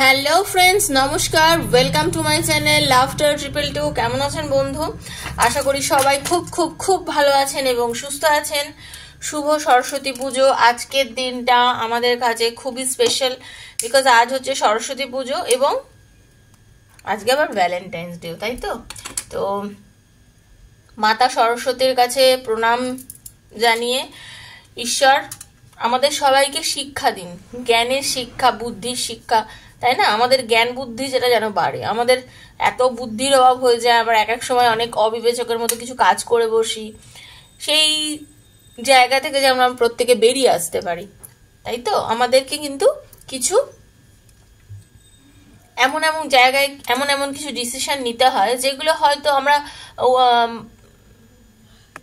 hello friends নমস্কার welcome to my channel laughter triple two কেমন আছেন বন্ধু আশা করি সবাই খুব খুব খুব ভালো আছেন এবং সুস্থ আছেন শুভ সরস্বতী পুজো আজকের দিনটা আমাদের কাছে খুবই স্পেশাল বিকজ আজ হচ্ছে সরস্বতী পুজো এবং আজকে আবার ভ্যালেন্টাইন্স ডেও তাই তো তো মাতা সরস্বতীর কাছে প্রণাম জানিয়ে ঈশ্বর আমাদের সবাইকে শিক্ষা দিন জ্ঞানের শিক্ষা বুদ্ধির শিক্ষা তাই না আমাদের জ্ঞান বুদ্ধি যেটা যেন বাড়ে আমাদের এত বুদ্ধির অভাব হয়ে যায় আবার এক এক সময় অনেক অবিবেচকের মতো কিছু কাজ করে বসি সেই জায়গা থেকে যে আমরা প্রত্যেকে বেরিয়ে আসতে পারি তাই তো আমাদেরকে কিন্তু কিছু এমন এমন জায়গায় এমন এমন কিছু ডিসিশন নিতে হয় যেগুলো হয়তো আমরা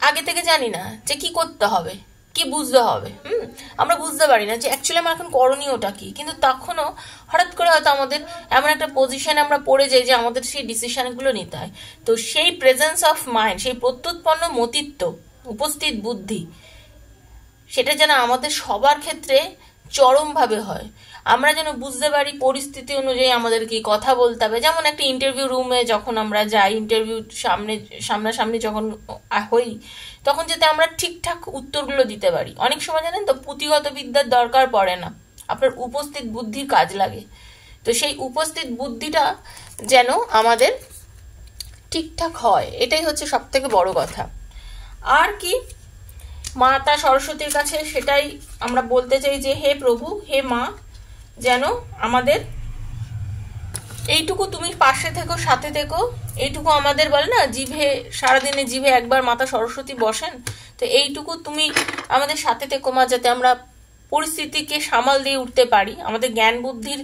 আগে থেকে জানি না যে কি করতে হবে কি বুঝতে হবে হুম আমরা বুঝতে পারি না যে অ্যাকচুয়ালি আমার এখন করণীয়টা কি কিন্তু তখনও হঠাৎ করে হয়তো আমাদের এমন একটা পজিশনে আমরা পড়ে যাই যে আমাদের সেই ডিসিশনগুলো নিতে হয় তো সেই প্রেজেন্স অফ মাইন্ড সেই প্রত্যুৎপন্ন মতিত্ব উপস্থিত বুদ্ধি সেটা যেন আমাদের সবার ক্ষেত্রে চরমভাবে হয় আমরা যেন বুঝতে পারি পরিস্থিতি অনুযায়ী আমাদেরকে কথা বলতে হবে যেমন একটা ইন্টারভিউ রুমে যখন আমরা যাই ইন্টারভিউ সামনে সামনাসামনি যখন হই তখন যাতে আমরা ঠিকঠাক উত্তরগুলো দিতে পারি অনেক সময় জানেন তো পুঁথিগত বিদ্যার দরকার পড়ে না আপনার উপস্থিত বুদ্ধি কাজ লাগে তো সেই উপস্থিত বুদ্ধিটা যেন আমাদের ঠিকঠাক হয় এটাই হচ্ছে সব থেকে বড় কথা আর কি মাতা সরস্বতীর কাছে সেটাই আমরা বলতে চাই যে হে প্রভু হে মা যেন আমাদের এইটুকু তুমি পাশে থেকো সাথে থেকো এইটুকু আমাদের বলে না জিভে সারাদিনে জিভে একবার মাতা সরস্বতী বসেন তো এইটুকু তুমি আমাদের সাথে থেকো মা যাতে আমরা পরিস্থিতিকে সামাল দিয়ে উঠতে পারি আমাদের জ্ঞান বুদ্ধির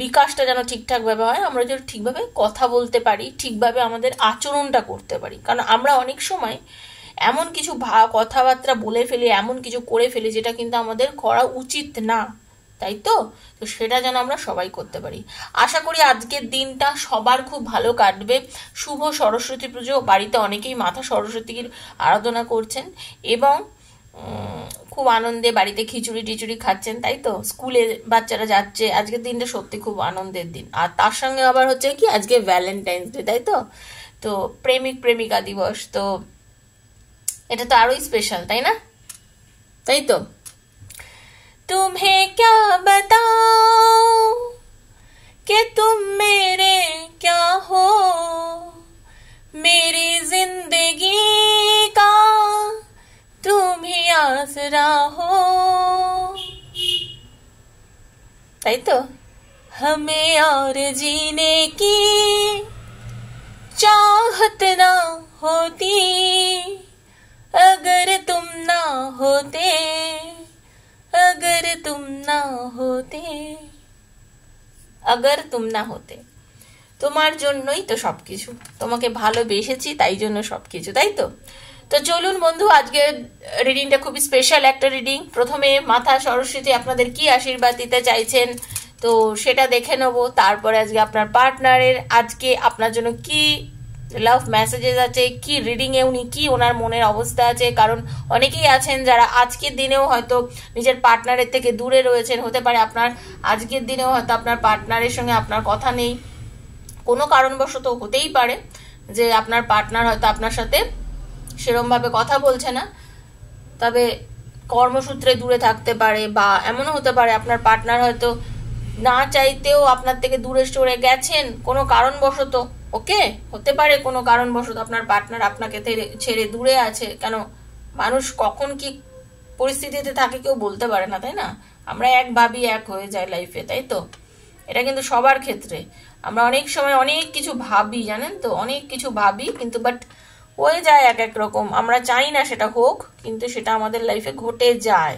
বিকাশটা যেন ঠিকঠাকভাবে হয় আমরা যেন ঠিকভাবে কথা বলতে পারি ঠিকভাবে আমাদের আচরণটা করতে পারি কারণ আমরা অনেক সময় এমন কিছু ভা কথাবার্তা বলে ফেলি এমন কিছু করে ফেলি যেটা কিন্তু আমাদের করা উচিত না তাই তো তো সেটা যেন আমরা সবাই করতে পারি আশা করি আজকের দিনটা সবার খুব ভালো কাটবে শুভ সরস্বতী পুজো বাড়িতে অনেকেই মাথা সরস্বতীর আরাধনা করছেন এবং খুব আনন্দে বাড়িতে খিচুড়ি টিচুড়ি খাচ্ছেন তাই তো স্কুলে বাচ্চারা যাচ্ছে আজকের দিনটা সত্যি খুব আনন্দের দিন আর তার সঙ্গে আবার হচ্ছে কি আজকে ভ্যালেন্টাইন্স ডে তাই তো তো প্রেমিক প্রেমিকা দিবস তো এটা তো আরোই স্পেশাল তাই না তাই তো তুমি बताओ कि तुम मेरे क्या हो मेरी जिंदगी का तुम ही आसरा हो तो हमें और जीने की चाहत ना होती अगर तुम ना होते अगर तुम ना হতে अगर तुम না হতে তোমার জন্যই তো সবকিছু তোমাকে ভালোবেসেছি তাই জন্য সবকিছু তাই তো তো চলুন বন্ধু আজকে রিডিংটা খুবই স্পেশাল একটা রিডিং প্রথমে মাথা সরস্বতী আপনাদের কি আশীর্বাদ দিতে চাইছেন তো সেটা দেখে নেবো তারপরে আজকে আপনার পার্টনারের আজকে আপনার জন্য কি লাভ মেসেজেস আছে কি রিডিংয়ে উনি কি ওনার মনের অবস্থা আছে কারণ অনেকেই আছেন যারা আজকের দিনেও হয়তো নিজের পার্টনারের থেকে দূরে রয়েছেন হতে পারে আপনার আজকের দিনেও হয়তো আপনার পার্টনারের সঙ্গে আপনার কথা নেই কোনো কারণবশত হতেই পারে যে আপনার পার্টনার হয়তো আপনার সাথে সেরমভাবে কথা বলছে না তবে কর্মসূত্রে দূরে থাকতে পারে বা এমনও হতে পারে আপনার পার্টনার হয়তো না চাইতেও আপনার থেকে দূরে সরে গেছেন কোনো কারণবশত ওকে হতে পারে কোনো কারণবশত আপনার পার্টনার আপনাকে ছেড়ে দূরে আছে কেন মানুষ কখন কি পরিস্থিতিতে থাকে কেউ বলতে পারে না তাই না আমরা এক ভাবি এক হয়ে যায় লাইফে তাই তো এটা কিন্তু সবার ক্ষেত্রে আমরা অনেক সময় অনেক কিছু ভাবি জানেন তো অনেক কিছু ভাবি কিন্তু বাট হয়ে যায় এক এক রকম আমরা চাই না সেটা হোক কিন্তু সেটা আমাদের লাইফে ঘটে যায়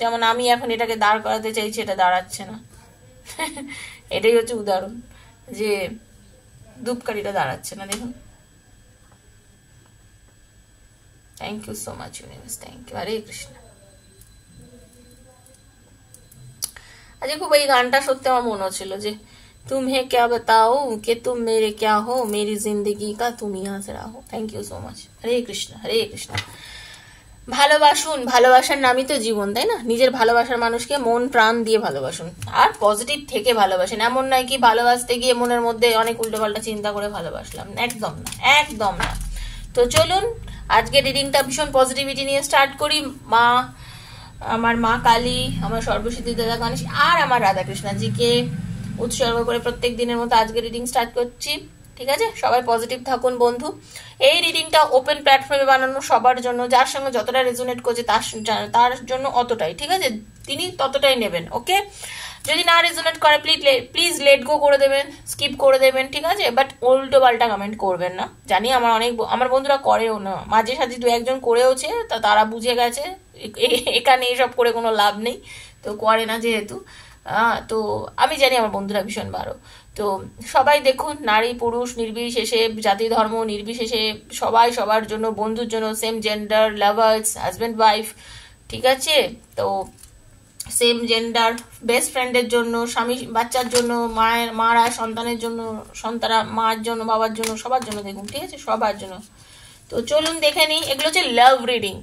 যেমন আমি এখন এটাকে দাঁড় করাতে চাইছি এটা দাঁড়াচ্ছে না এটাই হচ্ছে উদাহরণ যে ধূপকাঠিটা দাঁড়াচ্ছে না দেখুন thank you so much universe thank you Hare Krishna আজকে খুব এই গানটা সত্যি আমার মনে হচ্ছিল যে तुम्हें क्या बताओ कि तुम मेरे क्या हो मेरी जिंदगी का तुम यहाँ से रहो thank you so much Hare Krishna Hare Krishna ভালোবাসুন ভালোবাসার নামই তো জীবন তাই না নিজের ভালোবাসার মানুষকে মন প্রাণ দিয়ে ভালোবাসুন আর পজিটিভ থেকে ভালোবাসেন এমন নয় কি ভালোবাসতে গিয়ে মনের মধ্যে অনেক উল্টোপাল্টা চিন্তা করে ভালোবাসলাম একদম না একদম না তো চলুন আজকে রিডিংটা ভীষণ পজিটিভিটি নিয়ে স্টার্ট করি মা আমার মা কালী আমার সর্বসিদ্ধি দাদা গণেশ আর আমার রাধাকৃষ্ণাজিকে উৎসর্গ করে প্রত্যেক দিনের মতো আজকে রিডিং স্টার্ট করছি ঠিক আছে সবাই পজিটিভ থাকুন বন্ধু এই রিডিংটা ওপেন প্ল্যাটফর্মে বানানো সবার জন্য যার সঙ্গে যতটা রেজুনেট করছে তার তার জন্য অতটাই ঠিক আছে তিনি ততটাই নেবেন ওকে যদি না রেজুনেট করে প্লিজ প্লিজ লেট গো করে দেবেন স্কিপ করে দেবেন ঠিক আছে বাট উল্টো পাল্টা কমেন্ট করবেন না জানি আমার অনেক আমার বন্ধুরা করেও না মাঝে সাঝে দু একজন করেওছে তা তারা বুঝে গেছে এখানে এসব করে কোনো লাভ নেই তো করে না যেহেতু তো আমি জানি আমার বন্ধুরা ভীষণ ভালো তো সবাই দেখুন নারী পুরুষ নির্বিশেষে জাতি ধর্ম নির্বিশেষে সবাই সবার জন্য বন্ধুর জন্য same gender lovers husband wife ঠিক আছে তো সেম জেন্ডার বেস্ট ফ্রেন্ডের জন্য স্বামী বাচ্চার জন্য মায়ের মারা সন্তানের জন্য সন্তানা মার জন্য বাবার জন্য সবার জন্য দেখুন ঠিক আছে সবার জন্য তো চলুন দেখে নিই এগুলো হচ্ছে লাভ রিডিং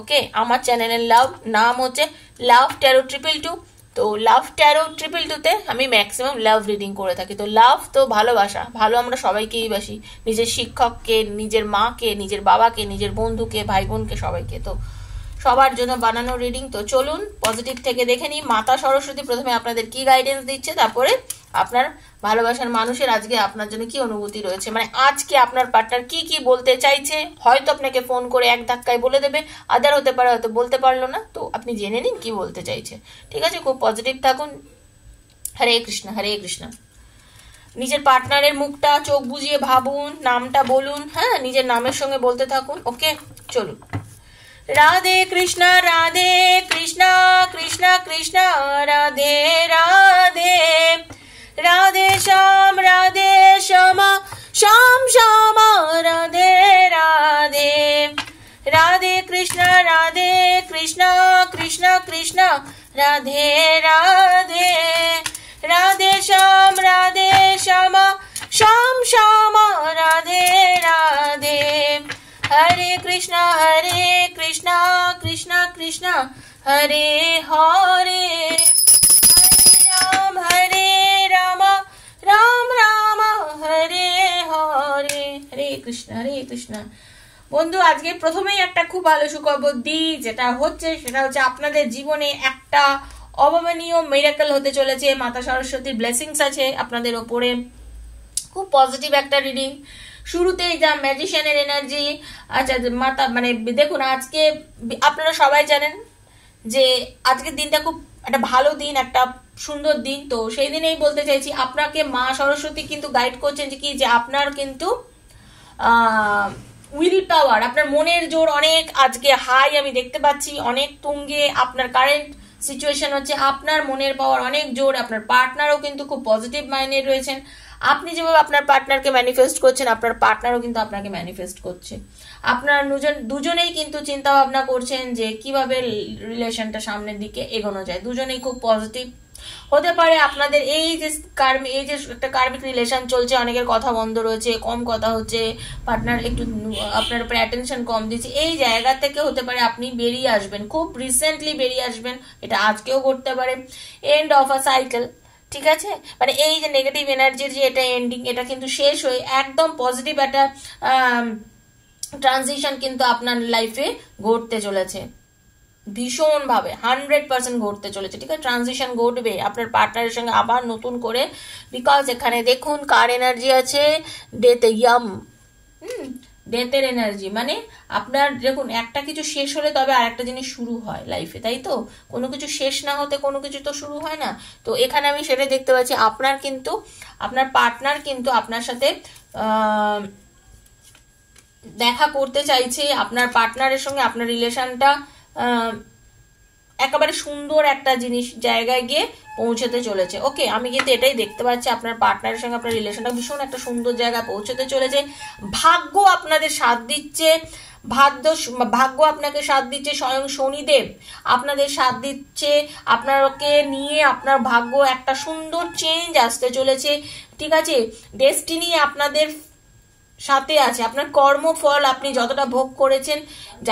ওকে আমার চ্যানেলের লাভ নাম হচ্ছে লাভ ট্যারো ট্রিপল টু তো লাভ ট্যারো ট্রিপল টুতে আমি ম্যাক্সিমাম লাভ রিডিং করে থাকি তো লাভ তো ভালোবাসা ভালো আমরা সবাইকেই বাসি নিজের শিক্ষককে নিজের মাকে নিজের বাবাকে নিজের বন্ধুকে ভাই বোনকে সবাইকে তো সবার জন্য বানানো রিডিং তো চলুন পজিটিভ থেকে দেখে নিই মাতা সরস্বতী প্রথমে আপনাদের কি গাইডেন্স দিচ্ছে তারপরে আপনার ভালোবাসার মানুষের আজকে আপনার জন্য কি অনুভূতি রয়েছে মানে আজকে আপনার পার্টনার কি কি বলতে চাইছে হয়তো আপনাকে ফোন করে এক ধাক্কায় বলে দেবে আদার হতে পারে হয়তো বলতে পারলো না তো আপনি জেনে নিন কি বলতে চাইছে ঠিক আছে খুব পজিটিভ থাকুন হরে কৃষ্ণ হরে কৃষ্ণ নিজের পার্টনারের মুখটা চোখ বুঝিয়ে ভাবুন নামটা বলুন হ্যাঁ নিজের নামের সঙ্গে বলতে থাকুন ওকে চলুন राधे कृष्ण राधे कृष्ण कृष्ण कृष्ण राधे राधे राधे श्याम राधे श्याम श्याम श्याम राधे राधे राधे कृष्ण राधे कृष्ण कृष्ण कृष्ण राधे राधे राधे श्याम राधे श्याम श्याम श्याम राधे राधे হরে কৃষ্ণ হরে কৃষ্ণ কৃষ্ণ কৃষ্ণ হরে হরে রাম হরে রাম রাম হরে হরে কৃষ্ণ হরে কৃষ্ণ বন্ধু আজকে প্রথমেই একটা খুব ভালো সুখবর দিই যেটা হচ্ছে সেটা হচ্ছে আপনাদের জীবনে একটা অভাবনীয় মেরাকল হতে চলেছে মাতা সরস্বতীর ব্লেসিংস আছে আপনাদের ওপরে খুব পজিটিভ একটা রিডিং শুরুতেই যা ম্যাজিশিয়ানের এনার্জি আচ্ছা মাতা মানে দেখুন আজকে আপনারা সবাই জানেন যে আজকের দিনটা খুব একটা ভালো দিন একটা সুন্দর দিন তো সেই দিনেই বলতে চাইছি আপনাকে মা সরস্বতী কিন্তু গাইড করছেন যে কি যে আপনার কিন্তু উইল পাওয়ার আপনার মনের জোর অনেক আজকে হাই আমি দেখতে পাচ্ছি অনেক তুঙ্গে আপনার কারেন্ট সিচুয়েশন হচ্ছে আপনার মনের পাওয়ার অনেক জোর আপনার পার্টনারও কিন্তু খুব পজিটিভ মাইন্ডের রয়েছেন আপনি যেভাবে আপনার পার্টনারকে ম্যানিফেস্ট করছেন আপনার পার্টনারও কিন্তু আপনাকে ম্যানিফেস্ট করছে আপনার দুজন দুজনেই কিন্তু চিন্তা ভাবনা করছেন যে কিভাবে রিলেশনটা সামনের দিকে এগোনো যায় দুজনেই খুব পজিটিভ হতে পারে আপনাদের এই যে কার্মিক এই যে একটা কার্মিক রিলেশন চলছে অনেকের কথা বন্ধ রয়েছে কম কথা হচ্ছে পার্টনার একটু আপনার উপরে অ্যাটেনশন কম দিচ্ছে এই জায়গা থেকে হতে পারে আপনি বেরিয়ে আসবেন খুব রিসেন্টলি বেরিয়ে আসবেন এটা আজকেও করতে পারে এন্ড অফ আ সাইকেল ঠিক আছে মানে এই যে নেগেটিভ এনার্জির যে এটা এন্ডিং এটা কিন্তু শেষ হয়ে একদম পজিটিভ একটা ট্রানজিশন কিন্তু আপনার লাইফে ঘটতে চলেছে ভীষণভাবে হান্ড্রেড পার্সেন্ট ঘটতে চলেছে ঠিক আছে ট্রানজিশন ঘটবে আপনার পার্টনারের সঙ্গে আবার নতুন করে বিকজ এখানে দেখুন কার এনার্জি আছে ডেতে ইয়াম হুম ডেথের এনার্জি মানে আপনার দেখুন একটা কিছু শেষ হলে তবে আর একটা জিনিস শুরু হয় লাইফে তাই তো কোনো কিছু শেষ না হতে কোনো কিছু তো শুরু হয় না তো এখানে আমি সেটা দেখতে পাচ্ছি আপনার কিন্তু আপনার পার্টনার কিন্তু আপনার সাথে দেখা করতে চাইছে আপনার পার্টনারের সঙ্গে আপনার রিলেশনটা একেবারে সুন্দর একটা জিনিস জায়গায় গিয়ে পৌঁছতে চলেছে ওকে আমি কিন্তু এটাই দেখতে পাচ্ছি আপনার পার্টনারের সঙ্গে আপনার রিলেশনটা ভীষণ একটা সুন্দর জায়গায় পৌঁছতে চলেছে ভাগ্য আপনাদের সাথ দিচ্ছে ভাগ্য ভাগ্য আপনাকে সাথ দিচ্ছে স্বয়ং শনিদেব আপনাদের সাথ দিচ্ছে আপনাকে নিয়ে আপনার ভাগ্য একটা সুন্দর চেঞ্জ আসতে চলেছে ঠিক আছে ডেস্টিনি আপনাদের সাথে আছে আপনার কর্মফল আপনি যতটা ভোগ করেছেন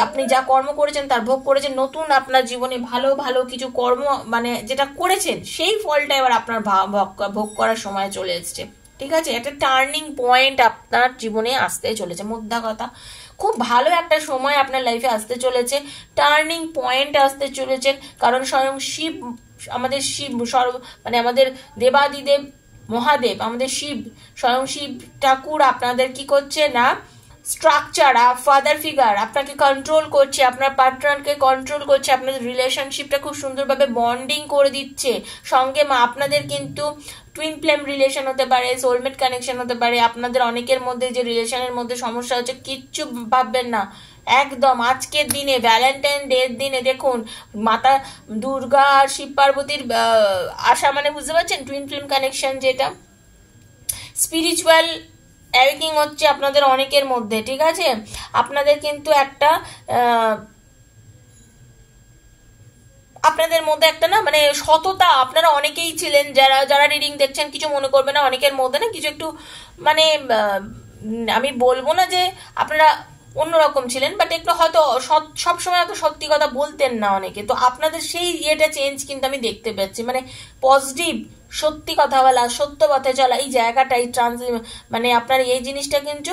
আপনি যা কর্ম করেছেন তার ভোগ করেছেন নতুন আপনার জীবনে ভালো ভালো কিছু কর্ম মানে যেটা করেছেন সেই ফলটা এবার আপনার ভোগ করার সময় চলে এসছে ঠিক আছে একটা টার্নিং পয়েন্ট আপনার জীবনে আসতে চলেছে মুদ্রা কথা খুব ভালো একটা সময় আপনার লাইফে আসতে চলেছে টার্নিং পয়েন্ট আসতে চলেছেন কারণ স্বয়ং শিব আমাদের শিব সর্ব মানে আমাদের দেবাদিদেব মহাদেব আমাদের শিব স্বয়ং শিব ঠাকুর আপনাদের কি করছে না স্ট্রাকচার ফাদার ফিগার আপনাকে কন্ট্রোল করছে আপনার পার্টনারকে কন্ট্রোল করছে আপনাদের রিলেশনশিপটা খুব সুন্দরভাবে বন্ডিং করে দিচ্ছে সঙ্গে মা আপনাদের কিন্তু টুইন ফ্লেম রিলেশন হতে পারে সোলমেট কানেকশন হতে পারে আপনাদের অনেকের মধ্যে যে রিলেশনের মধ্যে সমস্যা হচ্ছে কিচ্ছু ভাববেন না একদম আজকের দিনে ভ্যালেন্টাইন ডে দিনে দেখুন মাতা দুর্গা আর শিব পার্বতীর আশা মানে বুঝতে পারছেন টুইন টুইন কানেকশন যেটা স্পিরিচুয়াল অ্যাওয়েকিং হচ্ছে আপনাদের অনেকের মধ্যে ঠিক আছে আপনাদের কিন্তু একটা আপনাদের মধ্যে একটা না মানে সততা আপনারা অনেকেই ছিলেন যারা যারা রিডিং দেখছেন কিছু মনে করবে না অনেকের মধ্যে না কিছু একটু মানে আমি বলবো না যে আপনারা অন্যরকম ছিলেন বাট একটু হয়তো সবসময় হয়তো সত্যি কথা বলতেন না অনেকে তো আপনাদের সেই ইয়েটা চেঞ্জ কিন্তু আমি দেখতে পাচ্ছি মানে পজিটিভ সত্যি কথা বলা সত্য পথে চলা এই জায়গাটা এই ট্রান্স মানে আপনার এই জিনিসটা কিন্তু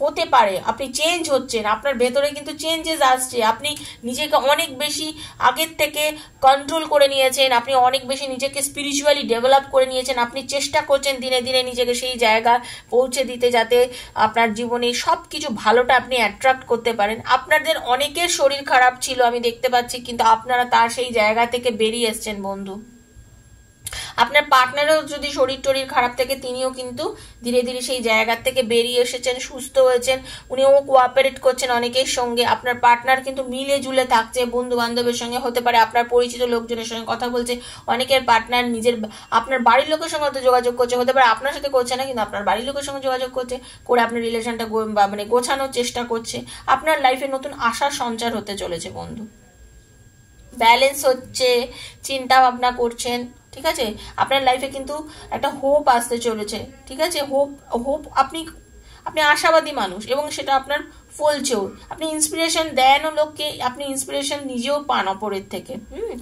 হতে পারে আপনি চেঞ্জ হচ্ছেন আপনার ভেতরে কিন্তু চেঞ্জেস আসছে আপনি নিজেকে অনেক বেশি আগের থেকে কন্ট্রোল করে নিয়েছেন আপনি অনেক বেশি নিজেকে স্পিরিচুয়ালি ডেভেলপ করে নিয়েছেন আপনি চেষ্টা করছেন দিনে দিনে নিজেকে সেই জায়গা পৌঁছে দিতে যাতে আপনার জীবনে সব কিছু ভালোটা আপনি অ্যাট্রাক্ট করতে পারেন আপনাদের অনেকের শরীর খারাপ ছিল আমি দেখতে পাচ্ছি কিন্তু আপনারা তার সেই জায়গা থেকে বেরিয়ে এসছেন বন্ধু আপনার পার্টনারও যদি শরীর টরির খারাপ থেকে তিনিও কিন্তু ধীরে ধীরে সেই জায়গার থেকে বেরিয়ে এসেছেন সুস্থ হয়েছেন উনিও কোঅপারেট করছেন অনেকের সঙ্গে আপনার পার্টনার কিন্তু মিলে জুলে থাকছে বন্ধু বান্ধবের সঙ্গে হতে পারে আপনার পরিচিত লোকজনের সঙ্গে কথা বলছে অনেকের পার্টনার নিজের আপনার বাড়ির লোকের সঙ্গে হয়তো যোগাযোগ করছে হতে পারে আপনার সাথে করছে না কিন্তু আপনার বাড়ির লোকের সঙ্গে যোগাযোগ করছে করে আপনার রিলেশনটা মানে গোছানোর চেষ্টা করছে আপনার লাইফে নতুন আশার সঞ্চার হতে চলেছে বন্ধু ব্যালেন্স হচ্ছে চিন্তা ভাবনা করছেন ঠিক আছে আপনার লাইফে কিন্তু একটা হোপ আসতে চলেছে ঠিক আছে হোপ হোপ আপনি আপনি আশাবাদী মানুষ এবং সেটা আপনার ফলছেও আপনি ইন্সপিরেশন দেন লোককে আপনি ইন্সপিরেশন নিজেও পান অপরের থেকে হুম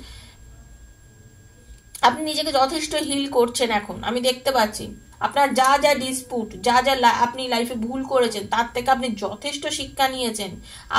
আপনি নিজেকে যথেষ্ট হিল করছেন এখন আমি দেখতে পাচ্ছি আপনার যা যা ডিসপুট যা যা আপনি লাইফে ভুল করেছেন তার থেকে আপনি যথেষ্ট শিক্ষা নিয়েছেন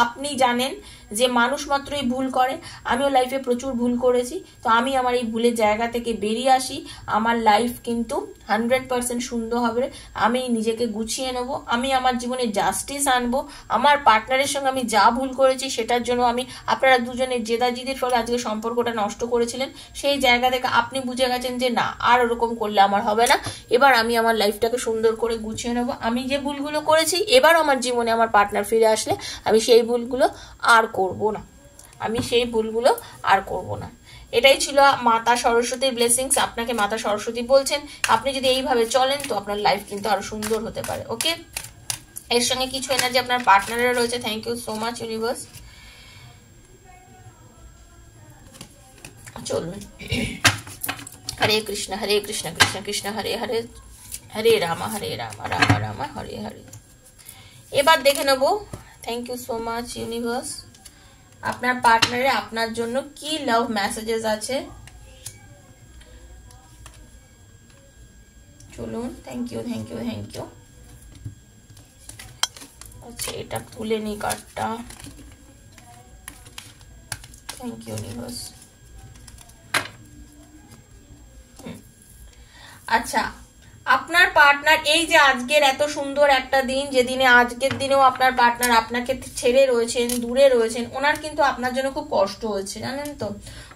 আপনি জানেন যে মানুষ মাত্রই ভুল করে আমিও লাইফে প্রচুর ভুল করেছি তো আমি আমার এই ভুলের জায়গা থেকে বেরিয়ে আসি আমার লাইফ কিন্তু হান্ড্রেড পার্সেন্ট সুন্দর হবে আমি নিজেকে গুছিয়ে নেব আমি আমার জীবনে জাস্টিস আনবো আমার পার্টনারের সঙ্গে আমি যা ভুল করেছি সেটার জন্য আমি আপনারা দুজনের জেদাজিদের ফলে আজকে সম্পর্কটা নষ্ট করেছিলেন সেই জায়গা থেকে আপনি বুঝে গেছেন যে না আর ওরকম করলে আমার হবে না এবার আমি আমার লাইফটাকে সুন্দর করে গুছিয়ে নেব আমি যে ভুলগুলো করেছি এবার আমার জীবনে আমার পার্টনার ফিরে আসলে আমি সেই ভুলগুলো আর করব না আমি সেই ভুলগুলো আর করব না এটাই ছিল মাতা সরস্বতীর ব্লেসিংস আপনাকে মাতা সরস্বতী বলছেন আপনি যদি এইভাবে চলেন তো আপনার লাইফ কিন্তু আরো সুন্দর হতে পারে ওকে এর সঙ্গে কিছু এনার্জি আপনার পার্টনারের রয়েছে thank you so much universe চলুন হরে কৃষ্ণ হরে কৃষ্ণ কৃষ্ণ কৃষ্ণ হরে হরে হরে রামা হরে রামা রামা রামা হরে হরে এবার দেখে নেব thank you so much universe আপনার পার্টনারে আপনার জন্য কি লাভ মেসেজেস আছে চলুন thank you thank you thank you আচ্ছা এটা তুলে নি কার্ডটা থ্যাংক ইউ ইউনিভার্স আচ্ছা আপনার পার্টনার এই যে আজকের এত সুন্দর একটা দিন যেদিনে আজকের দিনেও আপনার পার্টনার আপনাকে ছেড়ে রয়েছেন দূরে রয়েছেন ওনার কিন্তু আপনার জন্য খুব কষ্ট হয়েছে জানেন তো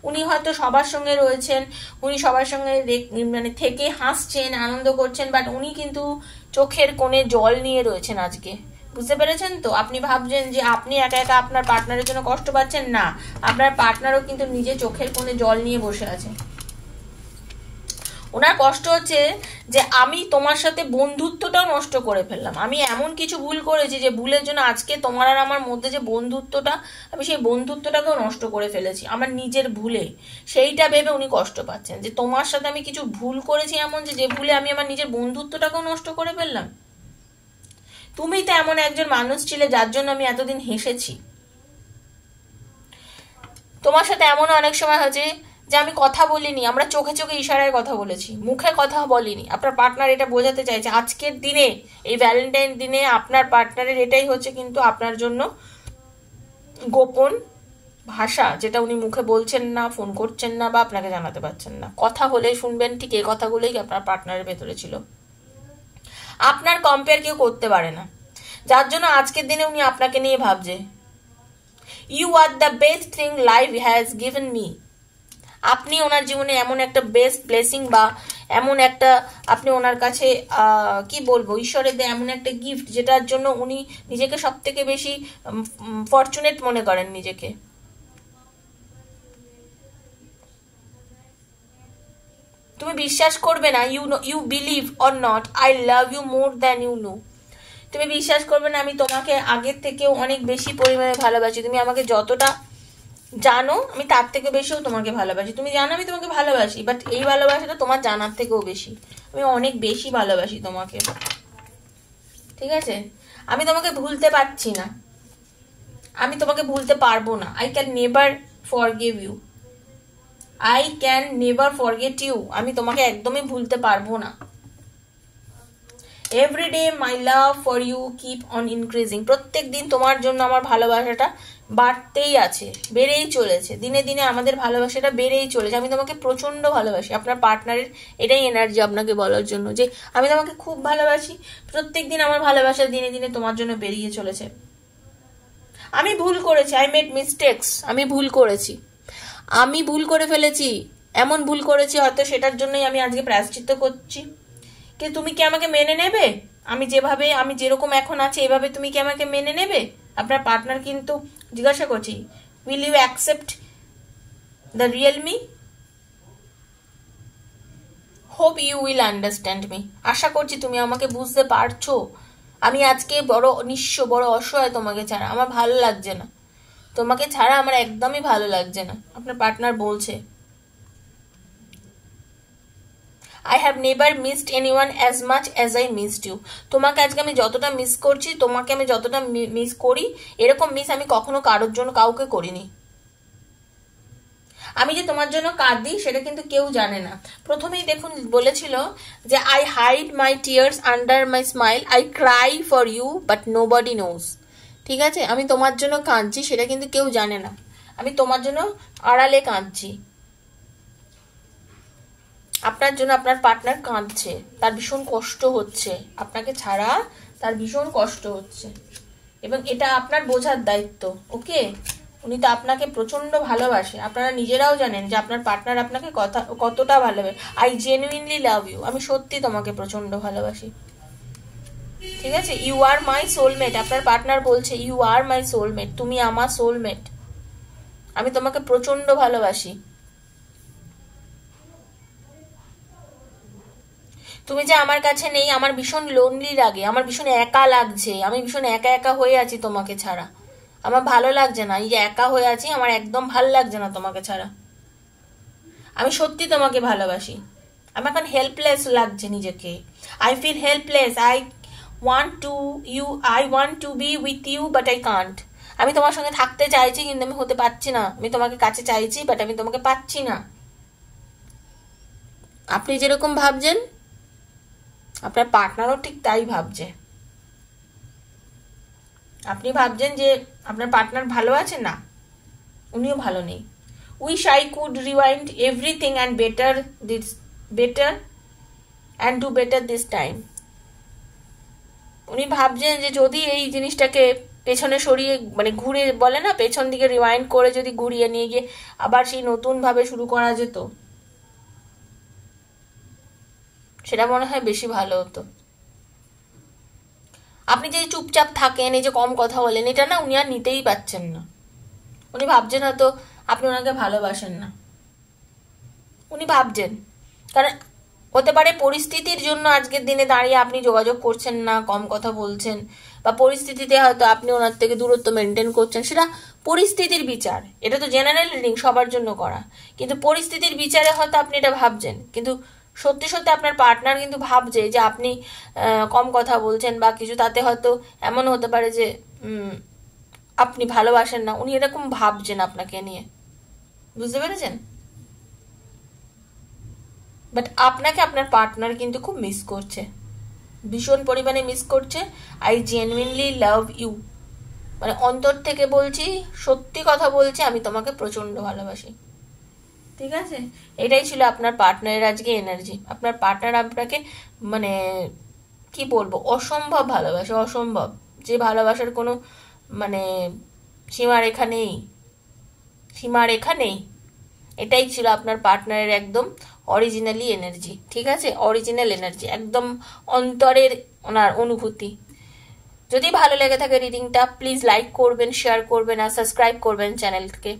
উনি হয়তো সবার সঙ্গে রয়েছেন উনি সবার সঙ্গে মানে থেকে হাসছেন আনন্দ করছেন বাট উনি কিন্তু চোখের কোণে জল নিয়ে রয়েছেন আজকে বুঝতে পেরেছেন তো আপনি ভাবছেন যে আপনি একা একা আপনার পার্টনারের জন্য কষ্ট পাচ্ছেন না আপনার পার্টনারও কিন্তু নিজে চোখের কোণে জল নিয়ে বসে আছে ওনার কষ্ট হচ্ছে যে আমি তোমার সাথে বন্ধুত্বটাও নষ্ট করে ফেললাম আমি এমন কিছু ভুল করেছি যে ভুলের জন্য আজকে তোমার আর আমার মধ্যে যে বন্ধুত্বটা আমি সেই বন্ধুত্বটাকেও নষ্ট করে ফেলেছি আমার নিজের ভুলে সেইটা ভেবে উনি কষ্ট পাচ্ছেন যে তোমার সাথে আমি কিছু ভুল করেছি এমন যে যে ভুলে আমি আমার নিজের বন্ধুত্বটাকেও নষ্ট করে ফেললাম তুমি তো এমন একজন মানুষ ছিলে যার জন্য আমি এতদিন হেসেছি তোমার সাথে এমন অনেক সময় হয়েছে যে আমি কথা বলিনি আমরা চোখে চোখে ইশারায় কথা বলেছি মুখে কথা বলিনি আপনার পার্টনার এটা বোঝাতে চাইছে আজকের দিনে এই ভ্যালেন্টাইন দিনে আপনার পার্টনারের এটাই হচ্ছে কিন্তু আপনার জন্য গোপন ভাষা যেটা উনি মুখে বলছেন না ফোন করছেন না বা আপনাকে জানাতে পারছেন না কথা হলে শুনবেন ঠিক এই কথাগুলোই আপনার পার্টনারের ভেতরে ছিল আপনার কম্পেয়ার কেউ করতে পারে না যার জন্য আজকের দিনে উনি আপনাকে নিয়ে ভাবছে you are the best thing life has given me আপনি ওনার জীবনে এমন একটা বেস্ট ব্লেসিং বা এমন একটা আপনি ওনার কাছে কি বলবো ঈশ্বরের দেয় এমন একটা গিফট যেটার জন্য উনি নিজেকে সব থেকে বেশি ফর্চুনেট মনে করেন নিজেকে তুমি বিশ্বাস করবে না you know you believe or not I love you more than you know তুমি বিশ্বাস করবে না আমি তোমাকে আগের থেকেও অনেক বেশি পরিমাণে ভালোবাসি তুমি আমাকে যতটা জানো আমি তার থেকে বেশিও তোমাকে ভালোবাসি তুমি জানো আমি তোমাকে ভালোবাসি বাট এই ভালোবাসাটা তোমার জানার থেকেও বেশি আমি অনেক বেশি ভালোবাসি তোমাকে ঠিক আছে আমি তোমাকে ভুলতে পারছি না আমি তোমাকে ভুলতে পারবো না I can never forgive you I can never forget you আমি তোমাকে একদমই ভুলতে পারবো না every day my love for you keep on increasing প্রত্যেক দিন তোমার জন্য আমার ভালোবাসাটা বাড়তেই আছে বেড়েই চলেছে দিনে দিনে আমাদের ভালোবাসাটা বেড়েই চলেছে আমি তোমাকে প্রচণ্ড ভালোবাসি আপনার পার্টনারের এটাই এনার্জি আপনাকে বলার জন্য যে আমি তোমাকে খুব ভালোবাসি প্রত্যেক দিন আমার ভালোবাসা দিনে দিনে তোমার জন্য বেরিয়ে চলেছে আমি ভুল করেছি আই মেড মিস্টেকস আমি ভুল করেছি আমি ভুল করে ফেলেছি এমন ভুল করেছি হয়তো সেটার জন্যই আমি আজকে প্রায়শ্চিত্ত করছি কিন্তু তুমি কি আমাকে মেনে নেবে আমি যেভাবে আমি যেরকম এখন আছি এভাবে তুমি কি আমাকে মেনে নেবে আপনার পার্টনার কিন্তু জিজ্ঞাসা করছি will you accept the real me hope you will understand me আশা করছি তুমি আমাকে বুঝতে পারছো আমি আজকে বড় নিঃস্ব বড় অসহায় তোমাকে ছাড়া আমার ভালো লাগছে না তোমাকে ছাড়া আমার একদমই ভালো লাগছে না আপনার পার্টনার বলছে I have never missed anyone as much as I missed you তোমাকে আজকে আমি যতটা মিস করছি তোমাকে আমি যতটা মিস করি এরকম মিস আমি কখনো কারোর জন্য কাউকে করিনি আমি যে তোমার জন্য কাঁদি সেটা কিন্তু কেউ জানে না প্রথমেই দেখুন বলেছিল যে I hide my tears under my smile I cry for you but nobody knows ঠিক আছে আমি তোমার জন্য কাঁদছি সেটা কিন্তু কেউ জানে না আমি তোমার জন্য আড়ালে কাঁদছি আপনার জন্য আপনার পার্টনার কাঁদছে তার ভীষণ কষ্ট হচ্ছে আপনাকে ছাড়া তার ভীষণ কষ্ট হচ্ছে এবং এটা আপনার বোঝার দায়িত্ব ওকে উনি তো আপনাকে প্রচণ্ড ভালোবাসে আপনারা নিজেরাও জানেন যে আপনার পার্টনার আপনাকে কথা কতটা ভালোবাসে আই জেনুইনলি লাভ ইউ আমি সত্যি তোমাকে প্রচণ্ড ভালোবাসি ঠিক আছে ইউ আর মাই সোলমেট আপনার পার্টনার বলছে ইউ আর মাই সোলমেট তুমি আমার সোলমেট আমি তোমাকে প্রচণ্ড ভালোবাসি তুমি যে আমার কাছে নেই আমার ভীষণ লোনলি লাগে আমার ভীষণ একা লাগছে আমি ভীষণ একা একা হয়ে আছি তোমাকে ছাড়া আমার ভালো লাগছে না এই যে একা হয়ে আছি আমার একদম ভালো লাগছে না তোমাকে ছাড়া আমি সত্যি তোমাকে ভালোবাসি আমার এখন হেল্পলেস লাগছে নিজেকে I feel helpless I want to you I want to be with you but I can't আমি তোমার সঙ্গে থাকতে চাইছি কিন্তু আমি হতে পারছি না আমি তোমাকে কাছে চাইছি বাট আমি তোমাকে পাচ্ছি না আপনি যেরকম ভাবছেন আপনার পার্টনারও ঠিক তাই ভাবছে আপনি ভাবছেন যে আপনার পার্টনার ভালো আছে না উনিও ভালো নেই wish I could rewind everything and better this better and do better this time উনি ভাবছেন যে যদি এই জিনিসটাকে পেছনে সরিয়ে মানে ঘুরে বলে না পেছন দিকে রিওয়াইন্ড করে যদি ঘুরিয়ে নিয়ে গিয়ে আবার সেই নতুনভাবে শুরু করা যেত সেটা মনে হয় বেশি ভালো হতো আপনি যে চুপচাপ থাকেন এই যে কম কথা বলেন এটা না উনি আর নিতেই পাচ্ছেন না উনি ভাবছেন হয়তো আপনি ওনাকে ভালোবাসেন না উনি ভাবছেন কারণ হতে পারে পরিস্থিতির জন্য আজকের দিনে দাঁড়িয়ে আপনি যোগাযোগ করছেন না কম কথা বলছেন বা পরিস্থিতিতে হয়তো আপনি ওনার থেকে দূরত্ব মেনটেন করছেন সেটা পরিস্থিতির বিচার এটা তো জেনারেল রিডিং সবার জন্য করা কিন্তু পরিস্থিতির বিচারে হয়তো আপনি এটা ভাবছেন কিন্তু সত্যি সত্যি আপনার পার্টনার কিন্তু ভাবছে যে আপনি কম কথা বলছেন বা কিছু তাতে হয়তো এমন হতে পারে যে আপনি ভালোবাসেন না উনি এরকম ভাবছেন আপনাকে নিয়ে বুঝতে পেরেছেন বাট আপনাকে আপনার পার্টনার কিন্তু খুব মিস করছে ভীষণ পরিমাণে মিস করছে আই জেনুইনলি লাভ ইউ মানে অন্তর থেকে বলছি সত্যি কথা বলছি আমি তোমাকে প্রচণ্ড ভালোবাসি ঠিক আছে এটাই ছিল আপনার পার্টনারের আজকে এনার্জি আপনার পার্টনার আপনাকে মানে কি বলবো অসম্ভব ভালোবাসে অসম্ভব যে ভালোবাসার কোনো মানে সীমারেখা নেই সীমারেখা নেই এটাই ছিল আপনার পার্টনারের একদম অরিজিনালি এনার্জি ঠিক আছে অরিজিনাল এনার্জি একদম অন্তরের ওনার অনুভূতি যদি ভালো লেগে থাকে রিডিংটা প্লিজ লাইক করবেন শেয়ার করবেন আর সাবস্ক্রাইব করবেন চ্যানেলকে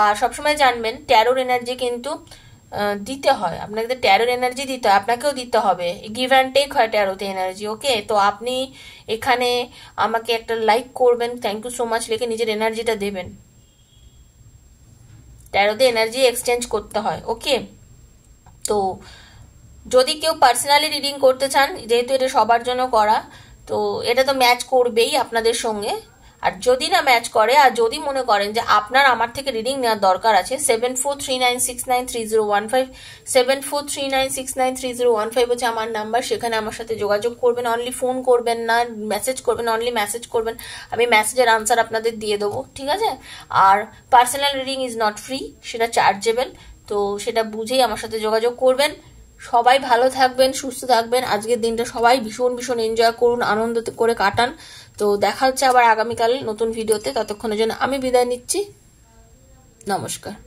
আর সবসময় জানবেন ট্যারোর এনার্জি কিন্তু দিতে হয় আপনাকে তো ট্যারোর এনার্জি দিতে হয় আপনাকেও দিতে হবে গিভ অ্যান্ড টেক হয় ট্যারোতে এনার্জি ওকে তো আপনি এখানে আমাকে একটা লাইক করবেন থ্যাংক ইউ সো মাচ লিখে নিজের এনার্জিটা দেবেন ট্যারোতে এনার্জি এক্সচেঞ্জ করতে হয় ওকে তো যদি কেউ পার্সোনালি রিডিং করতে চান যেহেতু এটা সবার জন্য করা তো এটা তো ম্যাচ করবেই আপনাদের সঙ্গে আর যদি না ম্যাচ করে আর যদি মনে করেন যে আপনার আমার থেকে রিডিং নেওয়ার দরকার আছে seven four three nine six nine three zero one five seven four three nine six nine three zero one five হচ্ছে আমার নাম্বার সেখানে আমার সাথে যোগাযোগ করবেন অনলি ফোন করবেন না মেসেজ করবেন অনলি মেসেজ করবেন আমি মেসেজের আনসার আপনাদের দিয়ে দেবো ঠিক আছে আর personal reading is not free সেটা চার্জেবল তো সেটা বুঝেই আমার সাথে যোগাযোগ করবেন সবাই ভালো থাকবেন সুস্থ থাকবেন আজকের দিনটা সবাই ভীষণ ভীষণ এনজয় করুন আনন্দ করে কাটান তো দেখা হচ্ছে আবার আগামীকাল নতুন ভিডিওতে ততক্ষণের জন্য আমি বিদায় নিচ্ছি নমস্কার